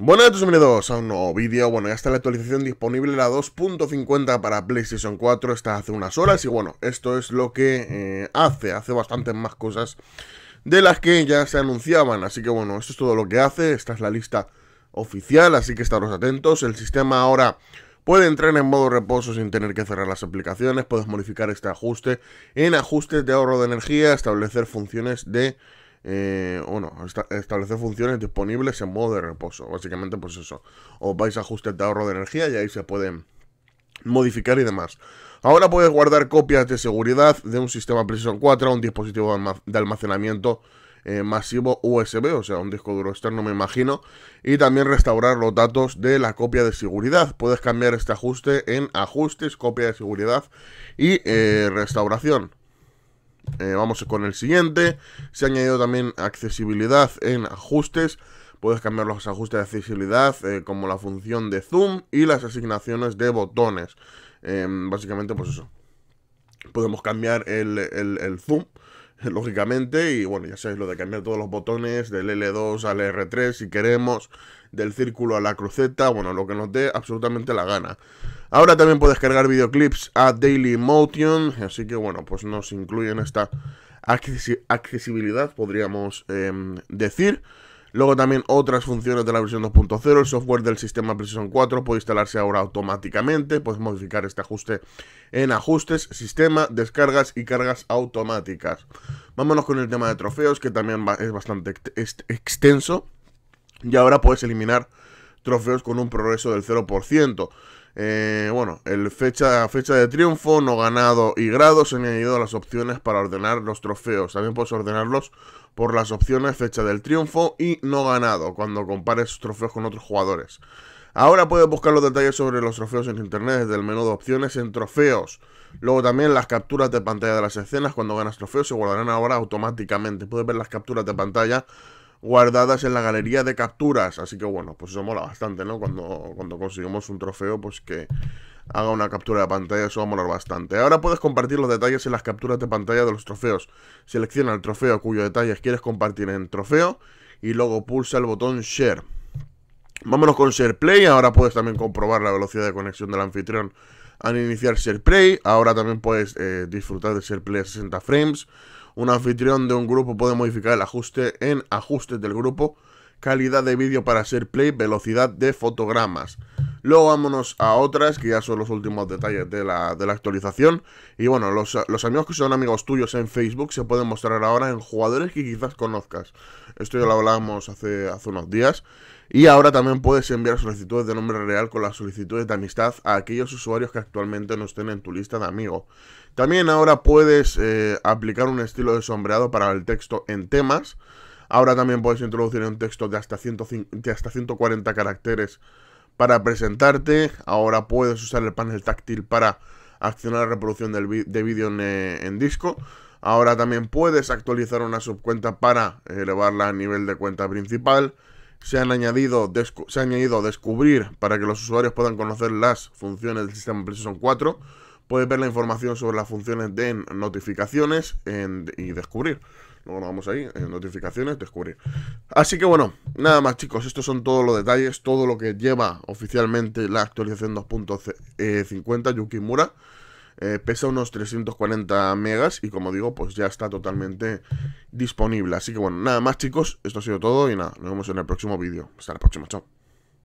Bueno, bienvenidos a un nuevo vídeo. Bueno, ya está la actualización disponible, la 2.50 para PlayStation 4, está hace unas horas. Y bueno, esto es lo que eh, hace, hace bastantes más cosas de las que ya se anunciaban. Así que bueno, esto es todo lo que hace. Esta es la lista oficial, así que estaros atentos. El sistema ahora puede entrar en modo reposo sin tener que cerrar las aplicaciones. Puedes modificar este ajuste en ajustes de ahorro de energía, establecer funciones de eh, bueno, establecer funciones disponibles en modo de reposo. Básicamente, pues eso. Os vais a ajustes de ahorro de energía y ahí se pueden modificar y demás. Ahora puedes guardar copias de seguridad de un sistema Precision 4 a un dispositivo de almacenamiento eh, masivo USB, o sea, un disco duro externo me imagino, y también restaurar los datos de la copia de seguridad. Puedes cambiar este ajuste en ajustes, copia de seguridad y eh, restauración. Eh, vamos con el siguiente. Se ha añadido también accesibilidad en ajustes. Puedes cambiar los ajustes de accesibilidad eh, como la función de zoom y las asignaciones de botones. Em, básicamente pues eso. Podemos cambiar el zoom lógicamente, y bueno, ya sabéis lo de cambiar todos los botones, del L2 al R3 si queremos, del círculo a la cruceta, bueno, lo que nos dé absolutamente la gana. Ahora también puedes cargar videoclips a Daily Motion, así que bueno, pues nos incluyen esta accesibilidad, podríamos em, decir. Luego también otras funciones de la versión 2.0, el software del sistema Precision 4 puede instalarse ahora automáticamente, puedes modificar este ajuste en ajustes, sistema, descargas y cargas automáticas. Vámonos con el tema de trofeos, que también es bastante extenso. Y ahora puedes eliminar trofeos con un progreso del 0%. Eh, bueno, el fecha, fecha de triunfo, no ganado y grados se han añadido las opciones para ordenar los trofeos. También puedes ordenarlos por las opciones fecha del triunfo y no ganado cuando compares trofeos con otros jugadores. Ahora puedes buscar los detalles sobre los trofeos en internet desde el menú de opciones en trofeos. Luego también las capturas de pantalla de las escenas cuando ganas trofeos se guardarán ahora automáticamente. Puedes ver las capturas de pantalla guardadas en la galería de capturas. Así que bueno, pues eso mola bastante, ¿no? Cuando, cuando consigamos un trofeo, pues que haga una captura de pantalla, eso va a molar bastante. Ahora puedes compartir los detalles en las capturas de pantalla de los trofeos. Selecciona el trofeo cuyo detalles quieres compartir en trofeo y luego pulsa el botón Share. Vámonos con SharePlay. Ahora puedes también comprobar la velocidad de conexión del anfitrión al iniciar SharePlay. Ahora también puedes eh, disfrutar de SharePlay a 60 frames. Un anfitrión de un grupo puede modificar el ajuste en ajustes del grupo. Calidad de vídeo para SharePlay, velocidad de fotogramas. Luego vámonos a otras que ya son los últimos detalles de la, actualización. Y bueno, los, amigos que son amigos tuyos en Facebook se pueden mostrar ahora en jugadores que quizás conozcas. Esto ya lo hablábamos hace, hace unos días. Y ahora también puedes enviar solicitudes de nombre real con las solicitudes de amistad a aquellos usuarios que actualmente no estén en tu lista de amigos. También ahora puedes eh, aplicar un estilo de sombreado para el texto en temas. Ahora también puedes introducir un texto de hasta, hasta 140 caracteres para presentarte. Ahora puedes usar el panel táctil para accionar la reproducción de vídeo eh, en disco. Ahora también puedes actualizar una subcuenta para elevarla a nivel de cuenta principal se han, añadido, se añadido descubrir para que los usuarios puedan conocer las funciones del sistema PlayStation 4. Puedes ver la información sobre las funciones de notificaciones y descubrir. Luego nos vamos ahí, en notificaciones, descubrir. Así que bueno, nada más chicos, estos son todos los detalles, todo lo que lleva oficialmente la actualización 2.50 eh, Yukimura. Eh, pesa unos 340 megas y como digo, pues ya está totalmente disponible. Así que bueno, nada más chicos, esto ha sido todo y nada, nos vemos en el próximo vídeo. Hasta la próxima, chao.